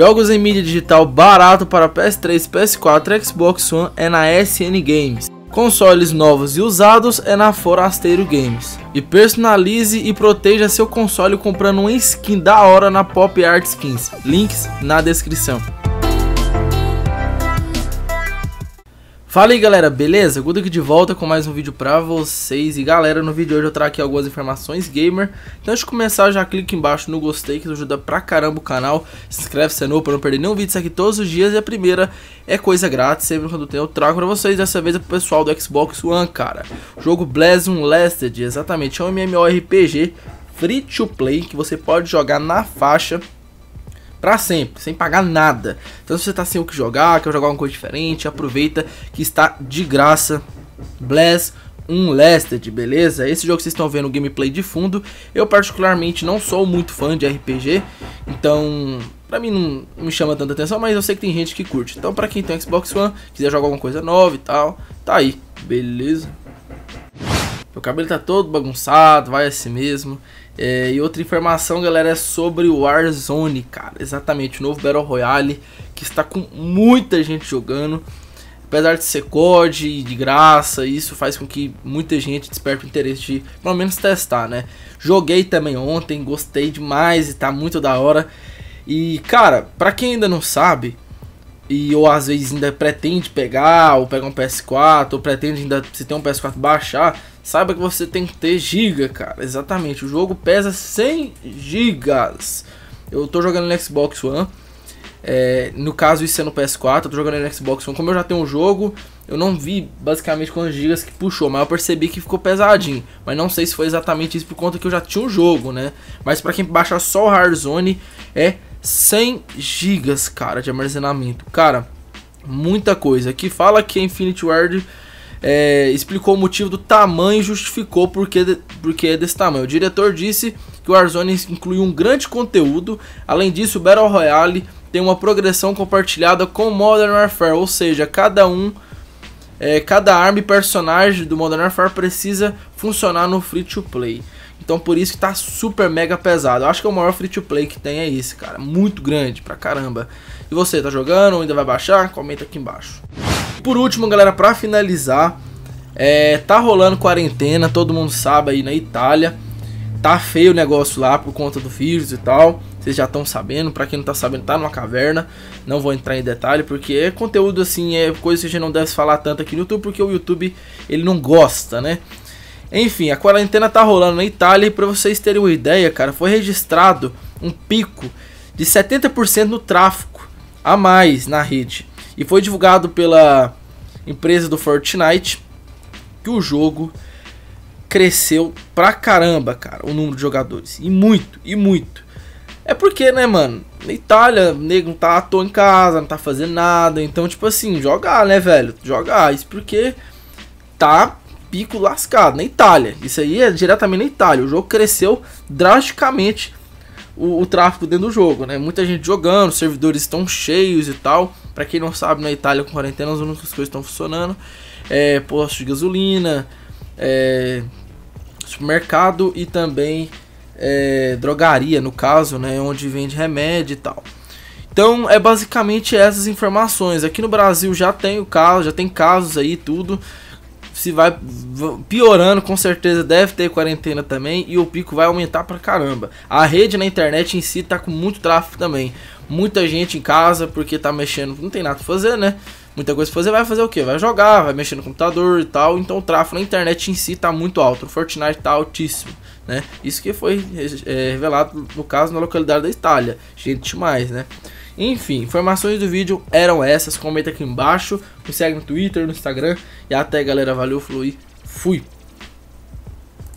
Jogos em mídia digital barato para PS3, PS4, Xbox One é na SN Games. Consoles novos e usados é na Forasteiro Games. E personalize e proteja seu console comprando uma skin da hora na Pop Art Skins. Links na descrição. Fala aí galera, beleza? Gudo aqui de volta com mais um vídeo pra vocês E galera, no vídeo de hoje eu trago aqui algumas informações gamer Então antes de começar, já clica embaixo no gostei que ajuda pra caramba o canal Se inscreve se é novo pra não perder nenhum vídeo, isso aqui todos os dias E a primeira é coisa grátis, sempre quando tem eu trago pra vocês Dessa vez é pro pessoal do Xbox One, cara Jogo Blazing Lasted, exatamente, é um MMORPG free to play Que você pode jogar na faixa para sempre, sem pagar nada. Então se você tá sem o que jogar, quer jogar alguma coisa diferente, aproveita que está de graça. Bless um beleza? Esse jogo que vocês estão vendo o gameplay de fundo, eu particularmente não sou muito fã de RPG, então pra mim não, não me chama tanta atenção, mas eu sei que tem gente que curte. Então pra quem tem Xbox One, quiser jogar alguma coisa nova e tal, tá aí, beleza? Meu cabelo tá todo bagunçado, vai assim mesmo. É, e outra informação, galera, é sobre o Warzone, cara. Exatamente, o novo Battle Royale, que está com muita gente jogando. Apesar de ser COD e de graça, isso faz com que muita gente desperte o interesse de, pelo menos, testar, né? Joguei também ontem, gostei demais e tá muito da hora. E, cara, pra quem ainda não sabe, e ou às vezes ainda pretende pegar, ou pegar um PS4, ou pretende ainda, se tem um PS4, baixar, saiba que você tem que ter giga, cara. Exatamente, o jogo pesa 100 gigas. Eu tô jogando no Xbox One, é, no caso isso é no PS4, eu tô jogando no Xbox One. Como eu já tenho o um jogo, eu não vi basicamente quantos gigas que puxou, mas eu percebi que ficou pesadinho. Mas não sei se foi exatamente isso por conta que eu já tinha o um jogo, né? Mas para quem baixar só o Warzone, é 100 GB, cara, de armazenamento. Cara, muita coisa. Aqui fala que a Infinity Ward é, explicou o motivo do tamanho e justificou porque, porque é desse tamanho. O diretor disse que o Warzone inclui um grande conteúdo. Além disso, o Battle Royale tem uma progressão compartilhada com Modern Warfare, ou seja, cada um é, cada arma e personagem do Modern Warfare precisa funcionar no free to play. Então por isso que tá super mega pesado. Eu acho que é o maior free to play que tem é esse, cara. Muito grande pra caramba. E você, tá jogando ou ainda vai baixar? Comenta aqui embaixo. Por último, galera, pra finalizar, é, tá rolando quarentena, todo mundo sabe aí na Itália. Tá feio o negócio lá por conta do vírus e tal. Vocês já estão sabendo, pra quem não tá sabendo, tá numa caverna. Não vou entrar em detalhe, porque é conteúdo assim, é coisa que a gente não deve falar tanto aqui no YouTube, porque o YouTube ele não gosta, né? Enfim, a quarentena tá rolando na Itália e pra vocês terem uma ideia, cara, foi registrado um pico de 70% no tráfego a mais na rede. E foi divulgado pela empresa do Fortnite que o jogo cresceu pra caramba, cara, o número de jogadores. E muito, e muito. É porque, né, mano, na Itália, nego não tá à toa em casa, não tá fazendo nada. Então, tipo assim, jogar, né, velho? Jogar. Isso porque tá pico lascado na Itália. Isso aí é diretamente na Itália. O jogo cresceu drasticamente o, o tráfego dentro do jogo, né? Muita gente jogando, servidores estão cheios e tal. Para quem não sabe, na Itália com quarentena as únicas coisas estão funcionando. É, postos de gasolina, é, supermercado e também é, drogaria, no caso, né, onde vende remédio e tal. Então é basicamente essas informações. Aqui no Brasil já tem o caso, já tem casos aí tudo se vai piorando, com certeza deve ter quarentena também e o pico vai aumentar pra caramba. A rede na internet em si tá com muito tráfego também. Muita gente em casa porque tá mexendo, não tem nada pra fazer, né? Muita coisa pra fazer, vai fazer o que? Vai jogar, vai mexer no computador e tal. Então o tráfego na internet em si tá muito alto. O Fortnite tá altíssimo, né? Isso que foi é, revelado no caso na localidade da Itália. Gente demais, né? Enfim, informações do vídeo eram essas. Comenta aqui embaixo, me segue no Twitter, no Instagram. E até galera, valeu, fui, fui.